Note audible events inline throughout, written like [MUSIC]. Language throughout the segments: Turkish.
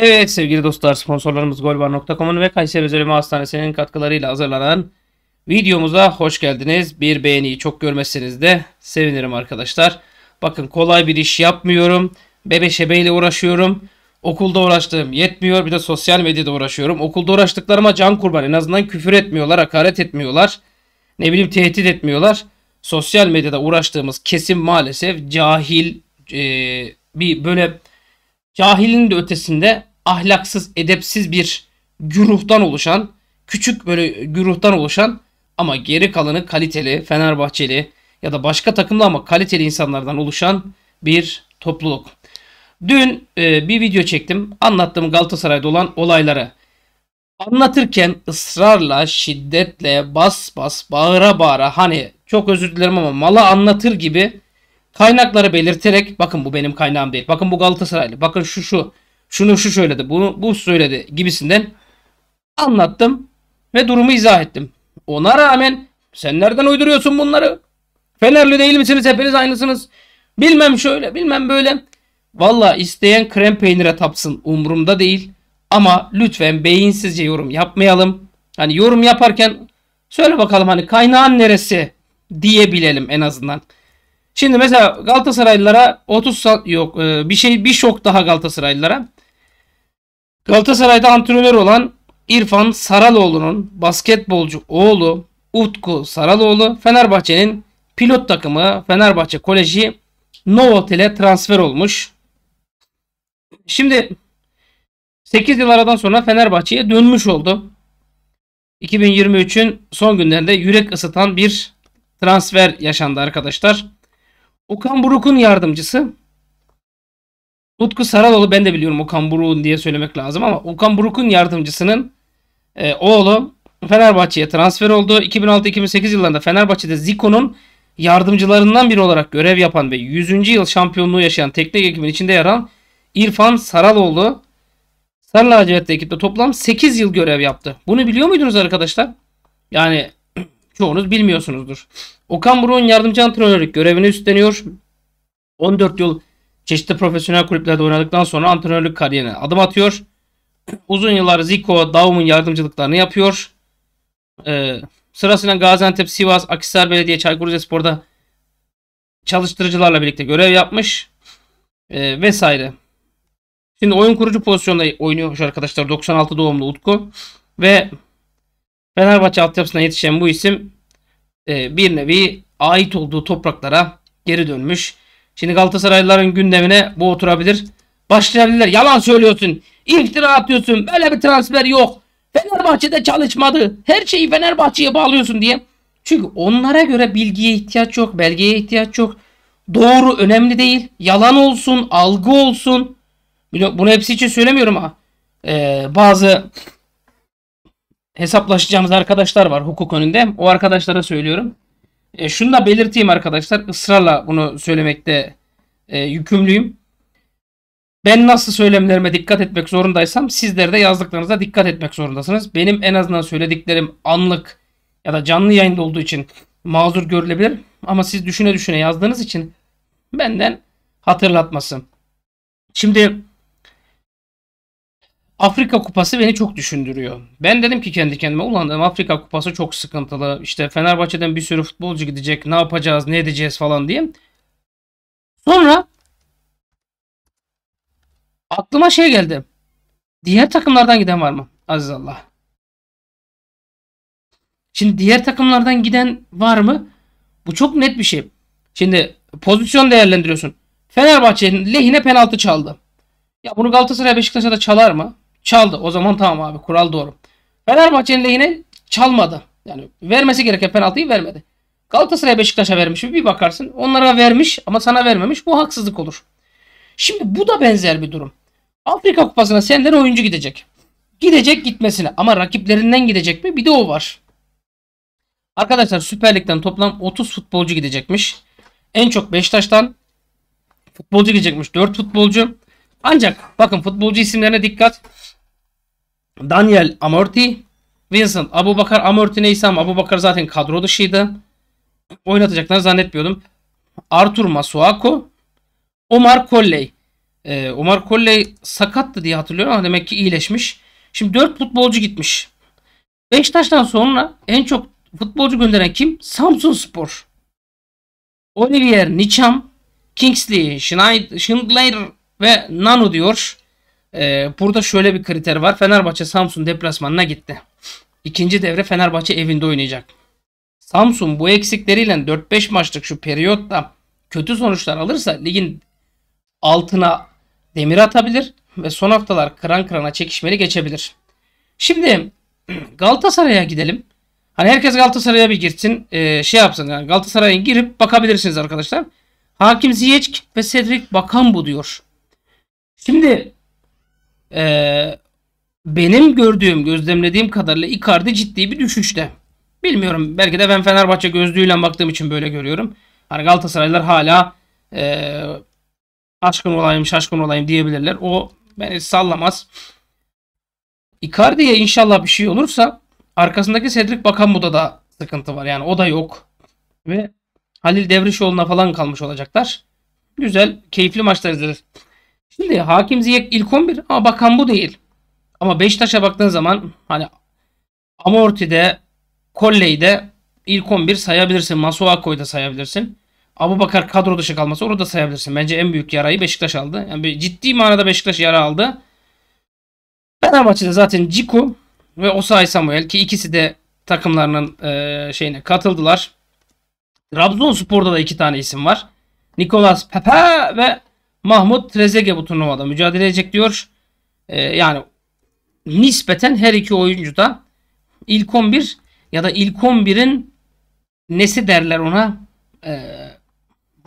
Evet sevgili dostlar sponsorlarımız golvar.com'un ve Kayseri Özelime Hastanesi'nin katkılarıyla hazırlanan videomuza hoş geldiniz. Bir beğeniyi çok görmezseniz de sevinirim arkadaşlar. Bakın kolay bir iş yapmıyorum. Bebe şebeyle uğraşıyorum. Okulda uğraştığım yetmiyor. Bir de sosyal medyada uğraşıyorum. Okulda uğraştıklarıma can kurban. En azından küfür etmiyorlar, hakaret etmiyorlar. Ne bileyim tehdit etmiyorlar. Sosyal medyada uğraştığımız kesim maalesef cahil e, bir böyle cahilin de ötesinde ahlaksız, edepsiz bir güruhtan oluşan, küçük böyle güruhtan oluşan ama geri kalanı kaliteli, Fenerbahçeli ya da başka takımlı ama kaliteli insanlardan oluşan bir topluluk. Dün e, bir video çektim. Anlattığım Galatasaray'da olan olayları. Anlatırken ısrarla, şiddetle, bas bas, bağıra bağıra hani çok özür dilerim ama mala anlatır gibi kaynakları belirterek bakın bu benim kaynağım değil. Bakın bu Galatasaraylı. Bakın şu şu şunu şu söyledi, bunu bu söyledi gibisinden anlattım ve durumu izah ettim. Ona rağmen sen nereden uyduruyorsun bunları? Fenerli değil misiniz? Hepiniz aynısınız. Bilmem şöyle, bilmem böyle. Valla isteyen krem peynire tapsın umurumda değil. Ama lütfen beyinsizce yorum yapmayalım. Hani yorum yaparken söyle bakalım hani kaynağın neresi diyebilelim en azından. Şimdi mesela Galatasaraylılara 30 yok e, bir şey bir şok daha Galatasaraylılara. Galatasaray'da antrenör olan İrfan Saraloğlu'nun basketbolcu oğlu Utku Saraloğlu Fenerbahçe'nin pilot takımı Fenerbahçe Koleji Novotel'e transfer olmuş. Şimdi 8 yıl aradan sonra Fenerbahçe'ye dönmüş oldu. 2023'ün son günlerinde yürek ısıtan bir transfer yaşandı arkadaşlar. Okan Buruk'un yardımcısı Utku Saraloğlu ben de biliyorum Okan Buruk'un diye söylemek lazım ama Okan Buruk'un yardımcısının e, oğlu Fenerbahçe'ye transfer oldu. 2006-2008 yıllarında Fenerbahçe'de Zico'nun yardımcılarından biri olarak görev yapan ve 100. yıl şampiyonluğu yaşayan teknik ekibin içinde yer alan İrfan Saraloğlu Sarı Lacivert'te ekipte toplam 8 yıl görev yaptı. Bunu biliyor muydunuz arkadaşlar? Yani [CLEARS THROAT] çoğunuz bilmiyorsunuzdur. Okan Buruk'un yardımcı antrenörlük görevini üstleniyor. 14 yıl Çeşitli profesyonel kulüplerde oynadıktan sonra antrenörlük kariyerine adım atıyor. Uzun yıllar Zico, Daum'un yardımcılıklarını yapıyor. Ee, sırasıyla Gaziantep, Sivas, Akhisar Belediye, Çaykur Rizespor'da çalıştırıcılarla birlikte görev yapmış. Ee, vesaire. Şimdi oyun kurucu pozisyonda oynuyormuş arkadaşlar. 96 doğumlu Utku. Ve Fenerbahçe altyapısına yetişen bu isim e, bir nevi ait olduğu topraklara geri dönmüş. Şimdi Galatasaraylıların gündemine bu oturabilir. Başlayabilirler. Yalan söylüyorsun. İftira atıyorsun. Böyle bir transfer yok. Fenerbahçe'de çalışmadı. Her şeyi Fenerbahçe'ye bağlıyorsun diye. Çünkü onlara göre bilgiye ihtiyaç yok. Belgeye ihtiyaç yok. Doğru önemli değil. Yalan olsun. Algı olsun. Bunu hepsi için söylemiyorum ha. Ee, bazı hesaplaşacağımız arkadaşlar var hukuk önünde. O arkadaşlara söylüyorum. E, şunu da belirteyim arkadaşlar. Israrla bunu söylemekte e, yükümlüyüm. Ben nasıl söylemlerime dikkat etmek zorundaysam sizler de yazdıklarınıza dikkat etmek zorundasınız. Benim en azından söylediklerim anlık ya da canlı yayında olduğu için mazur görülebilir. Ama siz düşüne düşüne yazdığınız için benden hatırlatmasın. Şimdi Afrika Kupası beni çok düşündürüyor. Ben dedim ki kendi kendime ulan Afrika Kupası çok sıkıntılı. İşte Fenerbahçe'den bir sürü futbolcu gidecek. Ne yapacağız, ne edeceğiz falan diye. Sonra aklıma şey geldi. Diğer takımlardan giden var mı? Aziz Allah. Şimdi diğer takımlardan giden var mı? Bu çok net bir şey. Şimdi pozisyon değerlendiriyorsun. Fenerbahçe'nin lehine penaltı çaldı. Ya bunu Galatasaray Beşiktaş'a da çalar mı? Çaldı. O zaman tamam abi kural doğru. Fenerbahçe'nin lehine çalmadı. Yani vermesi gereken penaltıyı vermedi. Galatasaray Beşiktaş'a vermiş bir bakarsın. Onlara vermiş ama sana vermemiş. Bu haksızlık olur. Şimdi bu da benzer bir durum. Afrika Kupası'na senden oyuncu gidecek. Gidecek gitmesine ama rakiplerinden gidecek mi bir de o var. Arkadaşlar Süper Lig'den toplam 30 futbolcu gidecekmiş. En çok Beşiktaş'tan futbolcu gidecekmiş 4 futbolcu. Ancak bakın futbolcu isimlerine dikkat. Daniel Amorti, Vincent Abu Bakar Amorti neyse ama Abu Bakar zaten kadro dışıydı. Oynatacaklarını zannetmiyordum. Arthur Masuako, Omar Colley. Ee, Omar Colley sakattı diye hatırlıyorum ama demek ki iyileşmiş. Şimdi 4 futbolcu gitmiş. Beşiktaş'tan sonra en çok futbolcu gönderen kim? Samsun Spor. Olivier Nicham, Kingsley, Schneider Schindler ve Nano diyor. Ee, burada şöyle bir kriter var. Fenerbahçe Samsun deplasmanına gitti. İkinci devre Fenerbahçe evinde oynayacak. Samsun bu eksikleriyle 4-5 maçlık şu periyotta kötü sonuçlar alırsa ligin altına demir atabilir ve son haftalar kıran kırana çekişmeli geçebilir. Şimdi [CLEARS THROAT] Galatasaray'a gidelim. Hani herkes Galatasaray'a bir girsin e, şey yapsın yani Galatasaray'a girip bakabilirsiniz arkadaşlar. Hakim Ziyech ve Cedric Bakan bu diyor. Şimdi ee, benim gördüğüm, gözlemlediğim kadarıyla Icardi ciddi bir düşüşte. Bilmiyorum belki de ben Fenerbahçe gözlüğüyle baktığım için böyle görüyorum. Hani Galatasaraylılar hala e, aşkın olayım şaşkın olayım diyebilirler. O beni sallamaz. Icardi'ye inşallah bir şey olursa arkasındaki Cedric Bakambu'da da sıkıntı var. Yani o da yok. Ve Halil Devrişoğlu'na falan kalmış olacaklar. Güzel, keyifli maçlar izleriz. Şimdi Hakim Ziyek ilk 11 ama bakan bu değil. Ama Beşiktaş'a baktığın zaman hani Amorti'de, Colley'de ilk 11 sayabilirsin. Masuako'yu da sayabilirsin. Abu Bakar kadro dışı kalması orada sayabilirsin. Bence en büyük yarayı Beşiktaş aldı. Yani bir ciddi manada Beşiktaş yara aldı. Fenerbahçe'de zaten Ciku ve Osay Samuel ki ikisi de takımlarının e, şeyine katıldılar. Trabzonspor'da da iki tane isim var. Nicolas Pepe ve Mahmut Trezege bu turnuvada mücadele edecek diyor. E, yani nispeten her iki oyuncu da ilk 11 ya da ilk 11'in nesi derler ona e,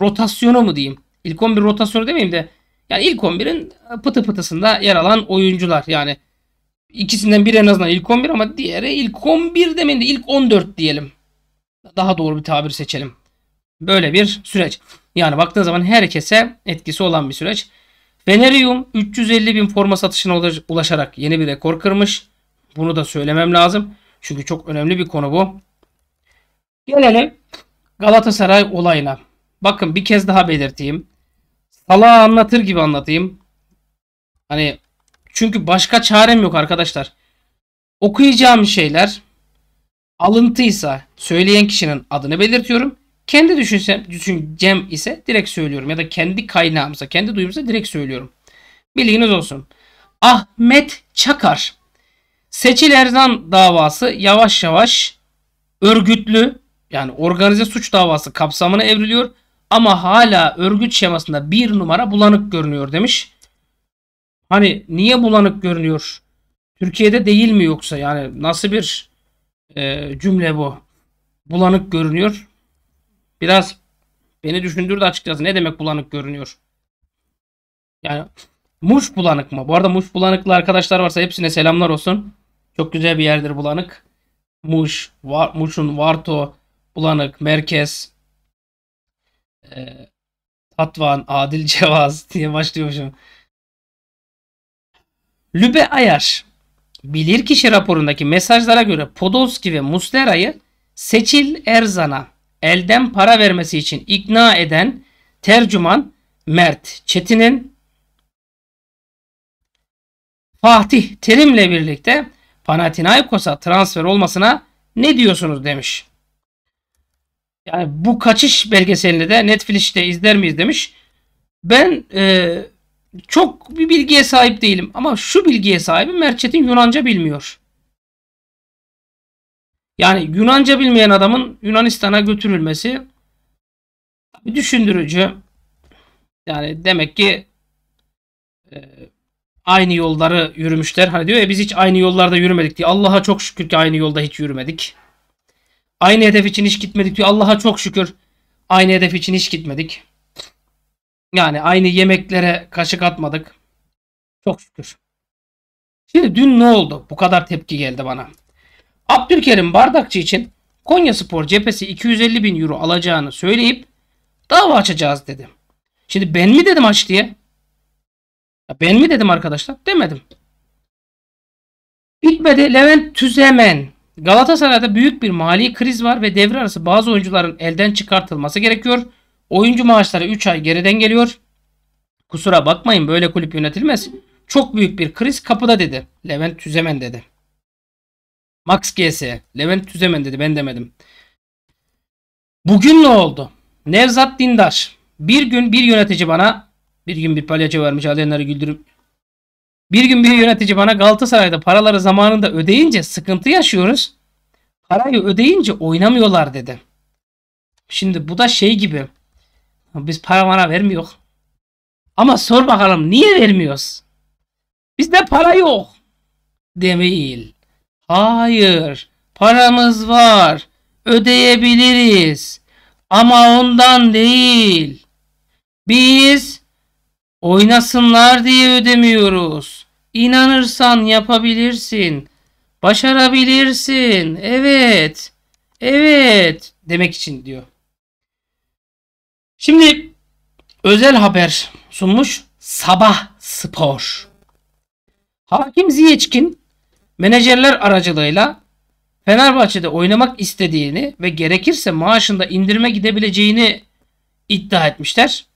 rotasyonu mu diyeyim. İlk 11 rotasyonu demeyeyim de yani ilk 11'in pıtı pıtısında yer alan oyuncular yani ikisinden biri en azından ilk 11 ama diğeri ilk 11 demeyin de ilk 14 diyelim. Daha doğru bir tabir seçelim. Böyle bir süreç. Yani baktığın zaman herkese etkisi olan bir süreç. Venerium 350 bin forma satışına ulaşarak yeni bir rekor kırmış. Bunu da söylemem lazım. Çünkü çok önemli bir konu bu. Gelelim Galatasaray olayına. Bakın bir kez daha belirteyim. Salağı anlatır gibi anlatayım. Hani çünkü başka çarem yok arkadaşlar. Okuyacağım şeyler alıntıysa söyleyen kişinin adını belirtiyorum. Kendi düşünsem, düşüncem ise direkt söylüyorum ya da kendi kaynağımıza kendi duyumsa direkt söylüyorum. Bilginiz olsun. Ahmet Çakar. Seçil Erzan davası yavaş yavaş örgütlü yani organize suç davası kapsamına evriliyor ama hala örgüt şemasında bir numara bulanık görünüyor demiş. Hani niye bulanık görünüyor? Türkiye'de değil mi yoksa yani nasıl bir e, cümle bu? Bulanık görünüyor biraz beni düşündürdü açıkçası. Ne demek bulanık görünüyor? Yani Muş bulanık mı? Bu arada Muş bulanıklı arkadaşlar varsa hepsine selamlar olsun. Çok güzel bir yerdir bulanık. Muş, var, Muş'un Varto, Bulanık, Merkez, e, Tatvan, Adil [LAUGHS] Cevaz diye başlıyormuşum. Lübe Ayar bilirkişi raporundaki mesajlara göre Podolski ve Muslera'yı Seçil Erzan'a elden para vermesi için ikna eden tercüman Mert Çetin'in Fatih Terim'le birlikte Panathinaikos'a transfer olmasına ne diyorsunuz demiş. Yani bu kaçış belgeselini de Netflix'te izler miyiz demiş. Ben e, çok bir bilgiye sahip değilim ama şu bilgiye sahibim Mert Çetin Yunanca bilmiyor. Yani Yunanca bilmeyen adamın Yunanistan'a götürülmesi düşündürücü. Yani demek ki e, aynı yolları yürümüşler. Hani diyor ya biz hiç aynı yollarda yürümedik diye. Allah'a çok şükür ki aynı yolda hiç yürümedik. Aynı hedef için hiç gitmedik diyor. Allah'a çok şükür aynı hedef için hiç gitmedik. Yani aynı yemeklere kaşık atmadık. Çok şükür. Şimdi dün ne oldu? Bu kadar tepki geldi bana. Abdülkerim Bardakçı için Konya Spor cephesi 250 bin euro alacağını söyleyip dava açacağız dedi. Şimdi ben mi dedim aç diye? Ya ben mi dedim arkadaşlar? Demedim. Bitmedi. Levent Tüzemen. Galatasaray'da büyük bir mali kriz var ve devre arası bazı oyuncuların elden çıkartılması gerekiyor. Oyuncu maaşları 3 ay geriden geliyor. Kusura bakmayın böyle kulüp yönetilmez. Çok büyük bir kriz kapıda dedi. Levent Tüzemen dedi. Max GS. Levent Tüzemen dedi ben demedim. Bugün ne oldu? Nevzat Dindar. Bir gün bir yönetici bana bir gün bir palyaço vermiş Alenar'ı güldürüp bir gün bir yönetici bana Galatasaray'da paraları zamanında ödeyince sıkıntı yaşıyoruz. Parayı ödeyince oynamıyorlar dedi. Şimdi bu da şey gibi. Biz para bana vermiyor. Ama sor bakalım niye vermiyoruz? Bizde para yok. Değil. Hayır, paramız var, ödeyebiliriz ama ondan değil. Biz oynasınlar diye ödemiyoruz. İnanırsan yapabilirsin, başarabilirsin, evet, evet demek için diyor. Şimdi özel haber sunmuş Sabah Spor. Hakim Ziyeçkin menajerler aracılığıyla Fenerbahçe'de oynamak istediğini ve gerekirse maaşında indirime gidebileceğini iddia etmişler.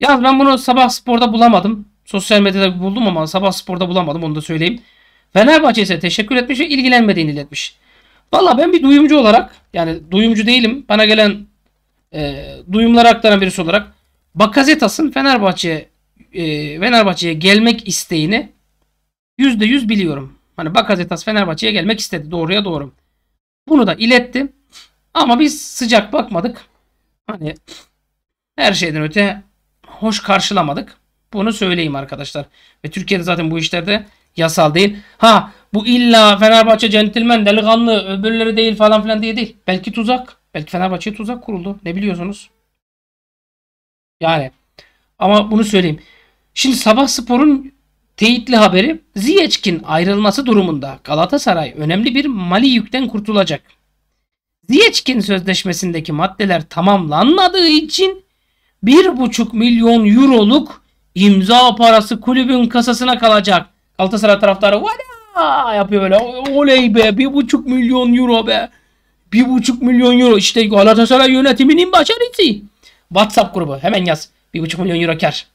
Ya ben bunu Sabah Spor'da bulamadım. Sosyal medyada buldum ama Sabah Spor'da bulamadım onu da söyleyeyim. Fenerbahçe ise teşekkür etmiş ve ilgilenmediğini iletmiş. Valla ben bir duyumcu olarak yani duyumcu değilim. Bana gelen e, duyumları aktaran birisi olarak Bakazetas'ın Fenerbahçe e, Fenerbahçe'ye gelmek isteğini %100 biliyorum. Hani Bakazetas Fenerbahçe'ye gelmek istedi doğruya doğru. Bunu da ilettim Ama biz sıcak bakmadık. Hani her şeyden öte hoş karşılamadık. Bunu söyleyeyim arkadaşlar. Ve Türkiye'de zaten bu işlerde yasal değil. Ha bu illa Fenerbahçe centilmen delikanlı öbürleri değil falan filan diye değil. Belki tuzak. Belki Fenerbahçe'ye tuzak kuruldu. Ne biliyorsunuz? Yani ama bunu söyleyeyim. Şimdi Sabah Spor'un Teyitli haberi Ziyeçkin ayrılması durumunda Galatasaray önemli bir mali yükten kurtulacak. Ziyeçkin sözleşmesindeki maddeler tamamlanmadığı için 1,5 milyon euroluk imza parası kulübün kasasına kalacak. Galatasaray taraftarı vada yapıyor böyle. Oley be 1,5 milyon euro be. 1,5 milyon euro işte Galatasaray yönetiminin başarısı. WhatsApp grubu hemen yaz. 1,5 milyon euro kar.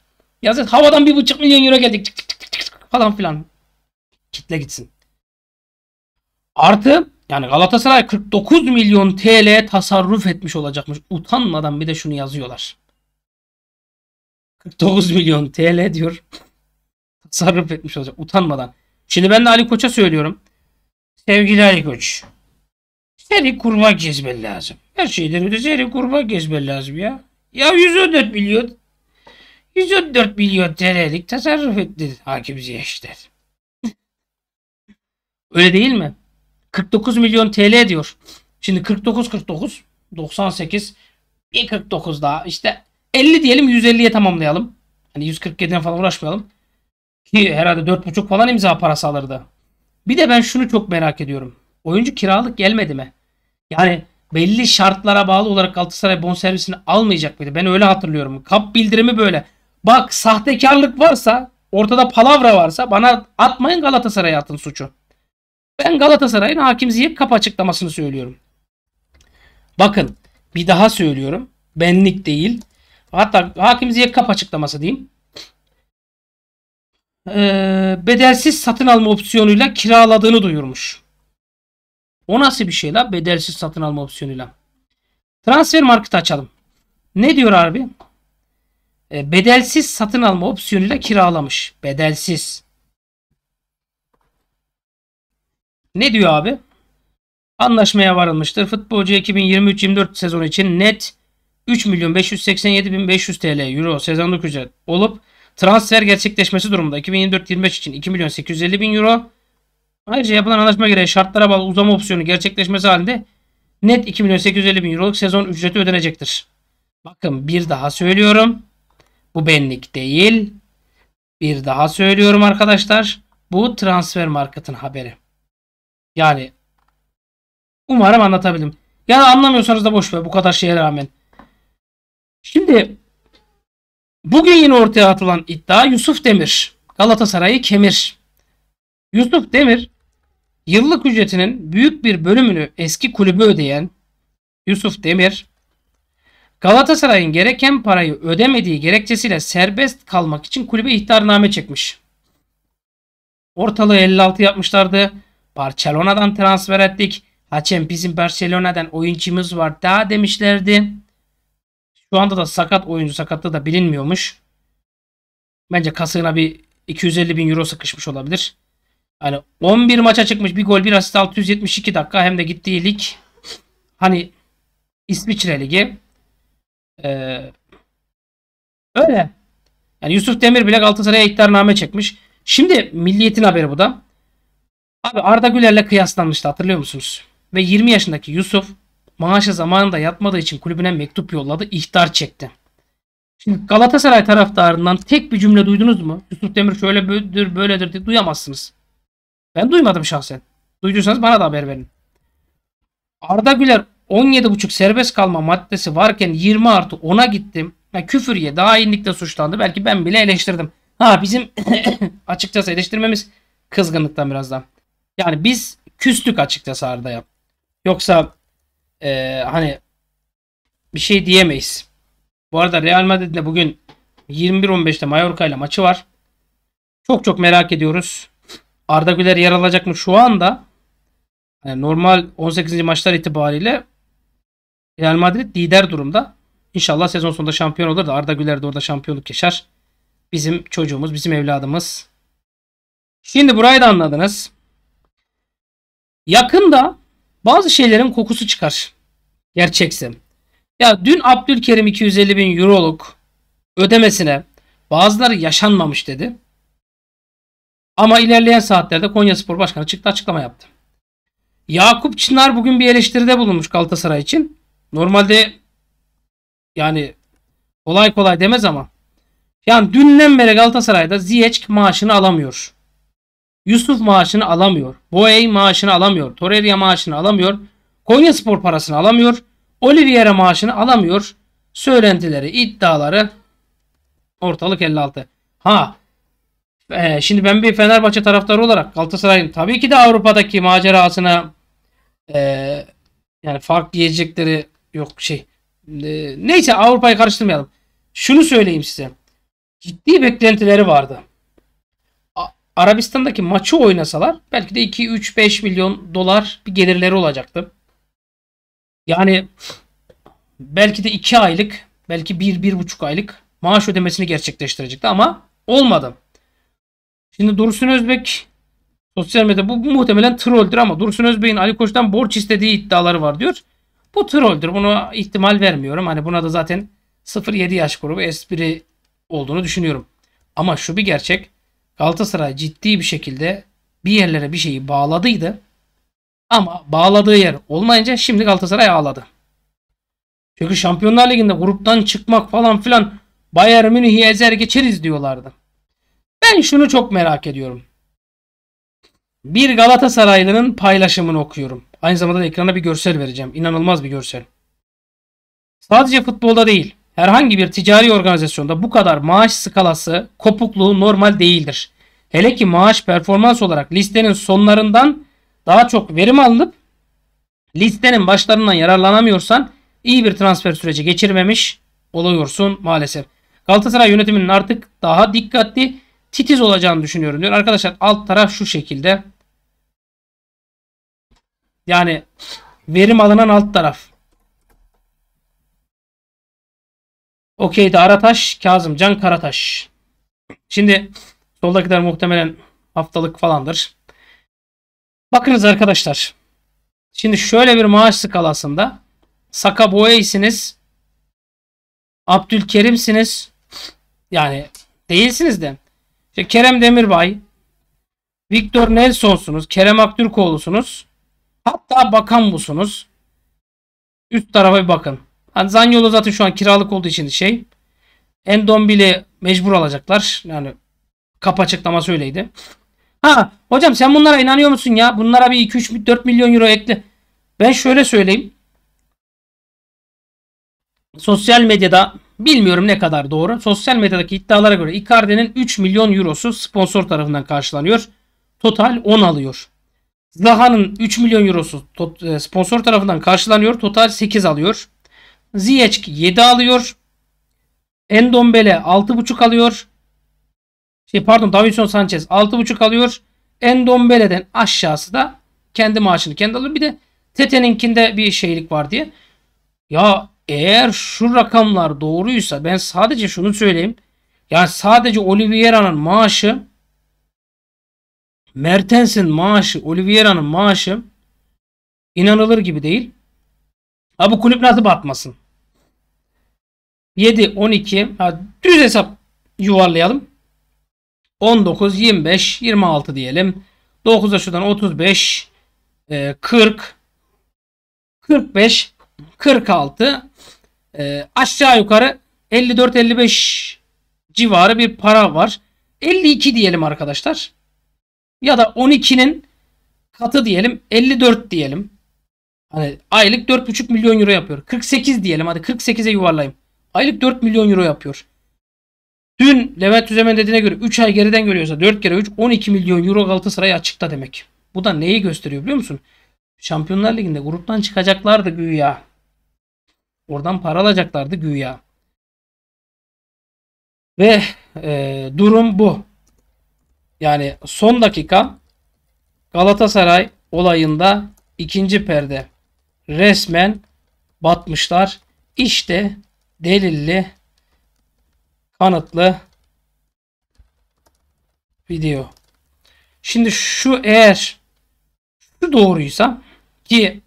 Yazın havadan 1,5 milyon euro geldik. Çık çık çık falan filan. Kitle gitsin. Artı yani Galatasaray 49 milyon TL tasarruf etmiş olacakmış. Utanmadan bir de şunu yazıyorlar. 49 milyon TL diyor. [LAUGHS] tasarruf etmiş olacak utanmadan. Şimdi ben de Ali Koç'a söylüyorum. Sevgili Ali Koç. Seri kurban gezmen lazım. Her şeyden öte seni kurban gezmen lazım ya. Ya 114 milyon 114 milyon TL'lik tasarruf etti hakim Ziyeşler. [LAUGHS] Öyle değil mi? 49 milyon TL diyor. Şimdi 49 49 98 bir 49 daha işte 50 diyelim 150'ye tamamlayalım. Hani 147'den falan uğraşmayalım. Ki herhalde 4.5 falan imza parası alırdı. Bir de ben şunu çok merak ediyorum. Oyuncu kiralık gelmedi mi? Yani belli şartlara bağlı olarak Galatasaray bonservisini almayacak mıydı? Ben öyle hatırlıyorum. Kap bildirimi böyle. Bak sahtekarlık varsa, ortada palavra varsa bana atmayın Galatasaray'a atın suçu. Ben Galatasaray'ın Hakim Ziyech kap açıklamasını söylüyorum. Bakın bir daha söylüyorum. Benlik değil. Hatta Hakim Ziyech kap açıklaması diyeyim. Ee, bedelsiz satın alma opsiyonuyla kiraladığını duyurmuş. O nasıl bir şey la bedelsiz satın alma opsiyonuyla? Transfer market açalım. Ne diyor abi? E, bedelsiz satın alma opsiyonuyla kiralamış. Bedelsiz. Ne diyor abi? Anlaşmaya varılmıştır. Futbolcu 2023-24 sezonu için net 3 milyon 587 bin 500 TL euro sezonluk ücret olup transfer gerçekleşmesi durumunda 2024-25 için 2 milyon 850 bin euro Ayrıca yapılan anlaşma gereği şartlara bağlı uzama opsiyonu gerçekleşmesi halinde net 2 milyon 850 bin euroluk sezon ücreti ödenecektir. Bakın bir daha söylüyorum. Bu benlik değil. Bir daha söylüyorum arkadaşlar. Bu transfer marketin haberi. Yani umarım anlatabildim. Yani anlamıyorsanız da boş ver bu kadar şeye rağmen. Şimdi bugün yine ortaya atılan iddia Yusuf Demir. Galatasaray'ı kemir. Yusuf Demir yıllık ücretinin büyük bir bölümünü eski kulübü ödeyen Yusuf Demir Galatasaray'ın gereken parayı ödemediği gerekçesiyle serbest kalmak için kulübe ihtarname çekmiş. Ortalığı 56 yapmışlardı. Barcelona'dan transfer ettik. Hacem bizim Barcelona'dan oyuncumuz var daha demişlerdi. Şu anda da sakat oyuncu sakatlığı da bilinmiyormuş. Bence kasığına bir 250 bin euro sıkışmış olabilir. Hani 11 maça çıkmış bir gol bir asist 672 dakika hem de gittiği lig. Hani İsviçre Ligi. Ee, öyle. Yani Yusuf Demir bile Galatasaray'a iktidarname çekmiş. Şimdi Milliyet'in haberi bu da. Abi Arda Güler'le kıyaslanmıştı hatırlıyor musunuz? Ve 20 yaşındaki Yusuf maaşı zamanında yatmadığı için kulübüne mektup yolladı, ihtar çekti. Şimdi Galatasaray taraftarından tek bir cümle duydunuz mu? Yusuf Demir şöyle böyledir, böyledir diye duyamazsınız. Ben duymadım şahsen. Duyduysanız bana da haber verin. Arda Güler 17,5 serbest kalma maddesi varken 20 artı 10'a gittim. Yani küfür ye daha indikte suçlandı. Belki ben bile eleştirdim. Ha bizim [COUGHS] açıkçası eleştirmemiz kızgınlıktan birazdan Yani biz küstük açıkçası Arda'ya. Yoksa e, hani bir şey diyemeyiz. Bu arada Real Madrid'de bugün 21-15'te Mallorca ile maçı var. Çok çok merak ediyoruz. Arda Güler yer alacak mı şu anda? Yani normal 18. maçlar itibariyle Real Madrid lider durumda. İnşallah sezon sonunda şampiyon olur da Arda Güler de orada şampiyonluk yaşar. Bizim çocuğumuz, bizim evladımız. Şimdi burayı da anladınız. Yakında bazı şeylerin kokusu çıkar. Gerçekse. Ya dün Abdülkerim 250 bin euroluk ödemesine bazıları yaşanmamış dedi. Ama ilerleyen saatlerde Konya Spor Başkanı çıktı açıklama yaptı. Yakup Çınar bugün bir eleştiride bulunmuş Galatasaray için. Normalde yani kolay kolay demez ama. Yani dünden beri Galatasaray'da Ziyech maaşını alamıyor. Yusuf maaşını alamıyor. Boey maaşını alamıyor. Torreira maaşını alamıyor. Konya Spor parasını alamıyor. Oliviera maaşını alamıyor. Söylentileri, iddiaları ortalık 56. Ha ee, şimdi ben bir Fenerbahçe taraftarı olarak Galatasaray'ın tabii ki de Avrupa'daki macerasına e, yani fark yiyecekleri Yok şey. E, neyse Avrupa'yı karıştırmayalım. Şunu söyleyeyim size. Ciddi beklentileri vardı. Arabistan'daki maçı oynasalar belki de 2-3-5 milyon dolar bir gelirleri olacaktı. Yani belki de 2 aylık belki 1-1,5 aylık maaş ödemesini gerçekleştirecekti ama olmadı. Şimdi Dursun Özbek sosyal medyada bu muhtemelen trolldür ama Dursun Özbek'in Ali Koç'tan borç istediği iddiaları var diyor. Bu trolldür. Bunu ihtimal vermiyorum. Hani buna da zaten 0-7 yaş grubu espri olduğunu düşünüyorum. Ama şu bir gerçek. Galatasaray ciddi bir şekilde bir yerlere bir şeyi bağladıydı. Ama bağladığı yer olmayınca şimdi Galatasaray ağladı. Çünkü Şampiyonlar Ligi'nde gruptan çıkmak falan filan Bayern Münih'i ezer geçeriz diyorlardı. Ben şunu çok merak ediyorum. Bir Galatasaraylı'nın paylaşımını okuyorum. Aynı zamanda da ekrana bir görsel vereceğim. İnanılmaz bir görsel. Sadece futbolda değil, herhangi bir ticari organizasyonda bu kadar maaş skalası kopukluğu normal değildir. Hele ki maaş performans olarak listenin sonlarından daha çok verim alınıp listenin başlarından yararlanamıyorsan iyi bir transfer süreci geçirmemiş oluyorsun maalesef. Galatasaray yönetiminin artık daha dikkatli titiz olacağını düşünüyorum diyor. Arkadaşlar alt taraf şu şekilde. Yani verim alınan alt taraf. Okeydi Arataş, Kazım, Can Karataş. Şimdi soldakiler muhtemelen haftalık falandır. Bakınız arkadaşlar. Şimdi şöyle bir maaş skalasında Saka Boye'siniz. Abdülkerim'siniz. Yani değilsiniz de. İşte Kerem Demirbay, Victor Nelson'sunuz, Kerem Aktürkoğlu'sunuz. Hatta bakan busunuz. Üst tarafa bir bakın. Hani Zanyolu zaten şu an kiralık olduğu için şey. Endombil'i mecbur alacaklar. Yani kap açıklaması öyleydi. Ha hocam sen bunlara inanıyor musun ya? Bunlara bir 2-3-4 milyon euro ekle. Ben şöyle söyleyeyim. Sosyal medyada bilmiyorum ne kadar doğru. Sosyal medyadaki iddialara göre Icardi'nin 3 milyon eurosu sponsor tarafından karşılanıyor. Total 10 alıyor. Zaha'nın 3 milyon eurosu e, sponsor tarafından karşılanıyor. Total 8 alıyor. Ziyech 7 alıyor. Endombele 6.5 alıyor. Şey pardon Davinson Sanchez 6.5 alıyor. Endombele'den aşağısı da kendi maaşını kendi alıyor. Bir de Tete'ninkinde bir şeylik var diye. Ya eğer şu rakamlar doğruysa ben sadece şunu söyleyeyim. Yani sadece Oliveira'nın maaşı Mertens'in maaşı, Oliveira'nın maaşı inanılır gibi değil. Ha bu kulüp nasıl batmasın? 7, 12, ha, düz hesap yuvarlayalım. 19, 25, 26 diyelim. 9'a şuradan 35, 40, 45, 46, aşağı yukarı 54-55 civarı bir para var. 52 diyelim arkadaşlar ya da 12'nin katı diyelim 54 diyelim. Hani aylık 4,5 milyon euro yapıyor. 48 diyelim hadi 48'e yuvarlayayım. Aylık 4 milyon euro yapıyor. Dün Levent Tüzemen dediğine göre 3 ay geriden geliyorsa 4 kere 3 12 milyon euro Galatasaray açıkta demek. Bu da neyi gösteriyor biliyor musun? Şampiyonlar Ligi'nde gruptan çıkacaklardı güya. Oradan para alacaklardı güya. Ve e, durum bu. Yani son dakika Galatasaray olayında ikinci perde resmen batmışlar. İşte delilli kanıtlı video. Şimdi şu eğer şu doğruysa ki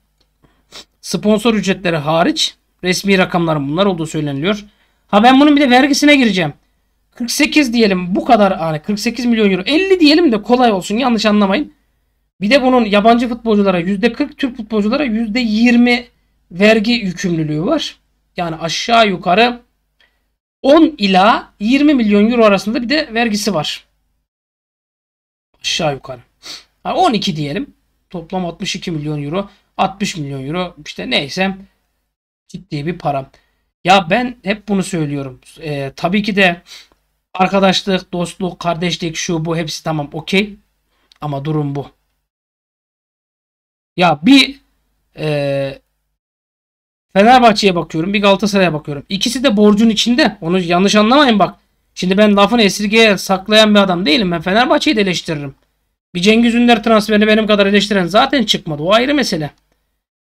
sponsor ücretleri hariç resmi rakamların bunlar olduğu söyleniliyor. Ha ben bunun bir de vergisine gireceğim. 48 diyelim bu kadar hani 48 milyon euro 50 diyelim de kolay olsun yanlış anlamayın. Bir de bunun yabancı futbolculara %40 Türk futbolculara %20 vergi yükümlülüğü var. Yani aşağı yukarı 10 ila 20 milyon euro arasında bir de vergisi var. Aşağı yukarı. Yani 12 diyelim. Toplam 62 milyon euro. 60 milyon euro işte neyse ciddi bir para. Ya ben hep bunu söylüyorum. Ee, tabii ki de Arkadaşlık, dostluk, kardeşlik, şu bu hepsi tamam okey. Ama durum bu. Ya bir e, Fenerbahçe'ye bakıyorum bir Galatasaray'a bakıyorum. İkisi de borcun içinde. Onu yanlış anlamayın bak. Şimdi ben lafını esirgeye saklayan bir adam değilim. Ben Fenerbahçe'yi de eleştiririm. Bir Cengiz Ünder transferini benim kadar eleştiren zaten çıkmadı. O ayrı mesele.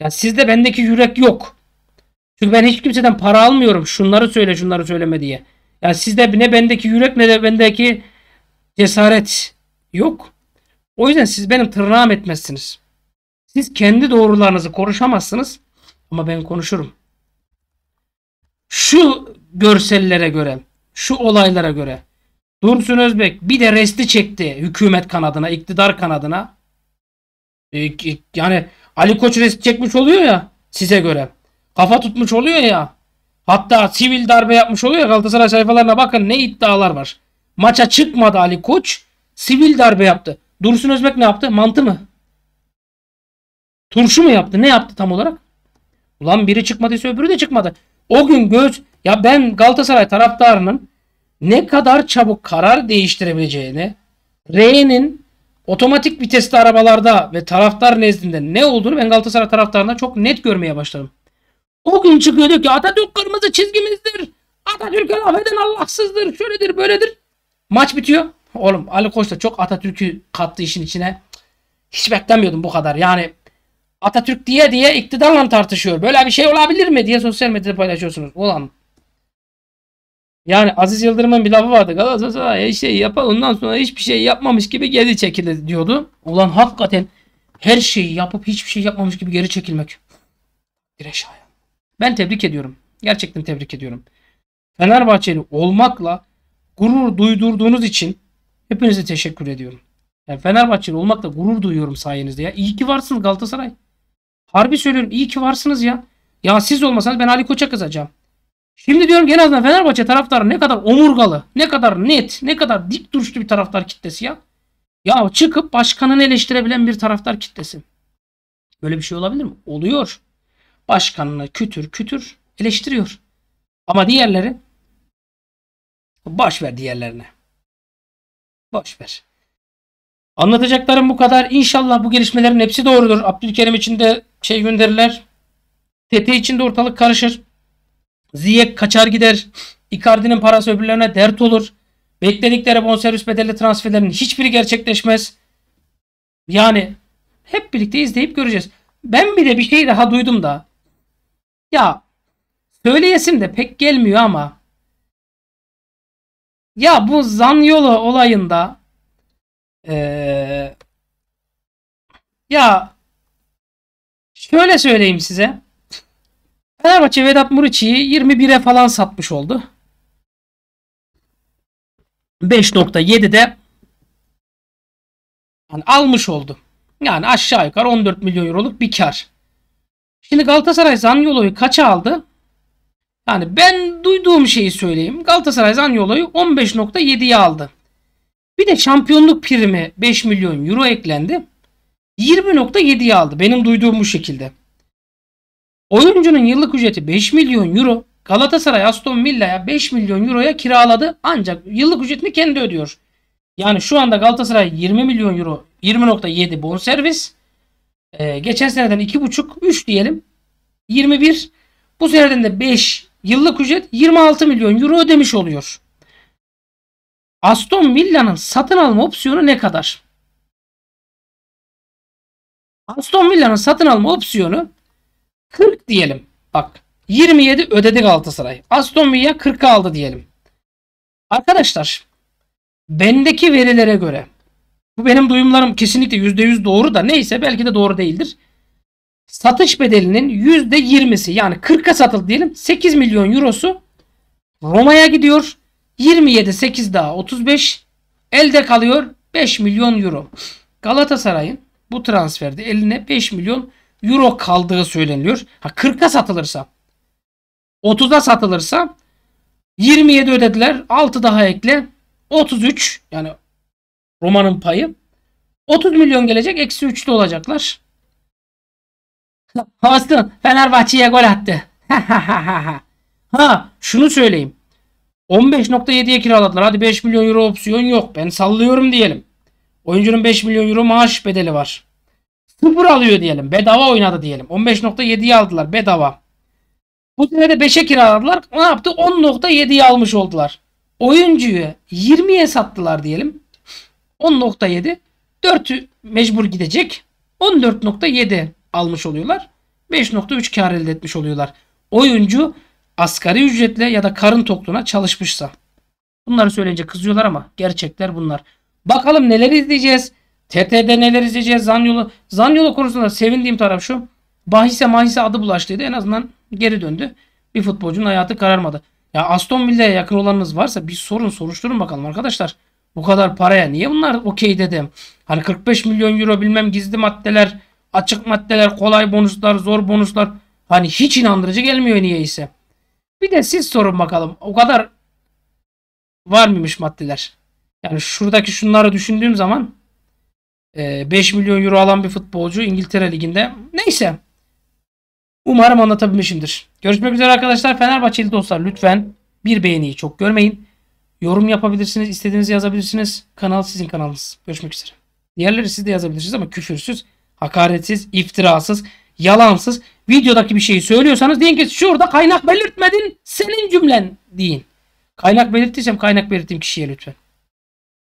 Ya sizde bendeki yürek yok. Çünkü ben hiç kimseden para almıyorum. Şunları söyle şunları söyleme diye. Yani sizde ne bendeki yürek ne de bendeki cesaret yok. O yüzden siz benim tırnağım etmezsiniz. Siz kendi doğrularınızı konuşamazsınız ama ben konuşurum. Şu görsellere göre, şu olaylara göre Dursun Özbek bir de resti çekti hükümet kanadına, iktidar kanadına. E, yani Ali Koç resti çekmiş oluyor ya size göre. Kafa tutmuş oluyor ya. Hatta sivil darbe yapmış oluyor Galatasaray sayfalarına bakın ne iddialar var. Maça çıkmadı Ali Koç. Sivil darbe yaptı. Dursun Özbek ne yaptı? Mantı mı? Turşu mu yaptı? Ne yaptı tam olarak? Ulan biri çıkmadıysa öbürü de çıkmadı. O gün göz ya ben Galatasaray taraftarının ne kadar çabuk karar değiştirebileceğini R'nin otomatik vitesli arabalarda ve taraftar nezdinde ne olduğunu ben Galatasaray taraftarında çok net görmeye başladım. O gün çıkıyor diyor ki Atatürk kırmızı çizgimizdir. Atatürk'e laf eden Allahsızdır. Şöyledir böyledir. Maç bitiyor. Oğlum Ali Koç da çok Atatürk'ü kattı işin içine. Hiç beklemiyordum bu kadar. Yani Atatürk diye diye iktidarla tartışıyor. Böyle bir şey olabilir mi diye sosyal medyada paylaşıyorsunuz. Ulan yani Aziz Yıldırım'ın bir lafı vardı. Galatasaray şey yapar ondan sonra hiçbir şey yapmamış gibi geri çekilir diyordu. Ulan hakikaten her şeyi yapıp hiçbir şey yapmamış gibi geri çekilmek. bir ayağı. Ben tebrik ediyorum. Gerçekten tebrik ediyorum. Fenerbahçeli olmakla gurur duydurduğunuz için hepinize teşekkür ediyorum. Yani Fenerbahçeli olmakla gurur duyuyorum sayenizde ya. İyi ki varsınız Galatasaray. Harbi söylüyorum iyi ki varsınız ya. Ya siz olmasanız ben Ali Koç'a kızacağım. Şimdi diyorum ki azından Fenerbahçe taraftarı ne kadar omurgalı, ne kadar net, ne kadar dik duruşlu bir taraftar kitlesi ya. Ya çıkıp başkanını eleştirebilen bir taraftar kitlesi. Böyle bir şey olabilir mi? Oluyor başkanını kütür kütür eleştiriyor. Ama diğerleri boş ver diğerlerine. Boş ver. Anlatacaklarım bu kadar. İnşallah bu gelişmelerin hepsi doğrudur. Abdülkerim için de şey gönderirler. TT için de ortalık karışır. Ziyek kaçar gider. Icardi'nin parası öbürlerine dert olur. Bekledikleri bonservis bedelli transferlerin hiçbiri gerçekleşmez. Yani hep birlikte izleyip göreceğiz. Ben bir de bir şey daha duydum da. Ya söyleyesim de pek gelmiyor ama. Ya bu Zanyolo olayında ee, ya şöyle söyleyeyim size. Fenerbahçe Vedat Muriçi'yi 21'e falan satmış oldu. 5.7'de yani almış oldu. Yani aşağı yukarı 14 milyon euroluk bir kar. Şimdi Galatasaray Zanyolo'yu kaça aldı? Yani ben duyduğum şeyi söyleyeyim. Galatasaray Zanyolo'yu 15.7'ye aldı. Bir de şampiyonluk primi 5 milyon euro eklendi. 20.7'ye aldı. Benim duyduğum bu şekilde. Oyuncunun yıllık ücreti 5 milyon euro. Galatasaray Aston Villa'ya 5 milyon euroya kiraladı. Ancak yıllık ücretini kendi ödüyor. Yani şu anda Galatasaray 20 milyon euro 20.7 bonservis. Ee, geçen seneden 2,5 3 diyelim. 21 bu seneden de 5 yıllık ücret 26 milyon euro ödemiş oluyor. Aston Villa'nın satın alma opsiyonu ne kadar? Aston Villa'nın satın alma opsiyonu 40 diyelim. Bak 27 ödedi Galatasaray. Aston Villa 40 aldı diyelim. Arkadaşlar bendeki verilere göre bu benim duyumlarım kesinlikle %100 doğru da neyse belki de doğru değildir. Satış bedelinin %20'si yani 40'a satıldı diyelim 8 milyon eurosu Roma'ya gidiyor. 27 8 daha 35 elde kalıyor 5 milyon euro. Galatasaray'ın bu transferde eline 5 milyon euro kaldığı söyleniyor. Ha 40'a satılırsa 30'a satılırsa 27 ödediler 6 daha ekle 33 yani Roma'nın payı. 30 milyon gelecek. Eksi 3'lü olacaklar. Aslı Fenerbahçe'ye gol attı. ha şunu söyleyeyim. 15.7'ye kiraladılar. Hadi 5 milyon euro opsiyon yok. Ben sallıyorum diyelim. Oyuncunun 5 milyon euro maaş bedeli var. Sıfır alıyor diyelim. Bedava oynadı diyelim. 15.7'yi aldılar bedava. Bu sene de 5'e kiraladılar. Ne yaptı? 10.7'yi almış oldular. Oyuncuyu 20'ye sattılar diyelim. 10.7 4'ü mecbur gidecek. 14.7 almış oluyorlar. 5.3 kar elde etmiş oluyorlar. Oyuncu asgari ücretle ya da karın tokluğuna çalışmışsa. Bunları söyleyince kızıyorlar ama gerçekler bunlar. Bakalım neler izleyeceğiz. TT'de neler izleyeceğiz. Zanyolu, Zanyolu konusunda sevindiğim taraf şu. Bahise mahise adı bulaştıydı. En azından geri döndü. Bir futbolcunun hayatı kararmadı. Ya Aston Villa'ya yakın olanınız varsa bir sorun soruşturun bakalım arkadaşlar. Bu kadar paraya niye bunlar okey dedim. Hani 45 milyon euro bilmem gizli maddeler, açık maddeler, kolay bonuslar, zor bonuslar. Hani hiç inandırıcı gelmiyor niyeyse. Bir de siz sorun bakalım. O kadar var mıymış maddeler? Yani şuradaki şunları düşündüğüm zaman 5 e, milyon euro alan bir futbolcu İngiltere Ligi'nde. Neyse. Umarım anlatabilmişimdir. Görüşmek üzere arkadaşlar. Fenerbahçeli dostlar lütfen bir beğeniyi çok görmeyin. Yorum yapabilirsiniz, istediğinizi yazabilirsiniz. Kanal sizin kanalınız. Görüşmek üzere. Diğerleri siz de yazabilirsiniz ama küfürsüz, hakaretsiz, iftirasız, yalansız. Videodaki bir şeyi söylüyorsanız deyin ki şurada kaynak belirtmedin senin cümlen deyin. Kaynak belirttiysem kaynak belirttiğim kişiye lütfen.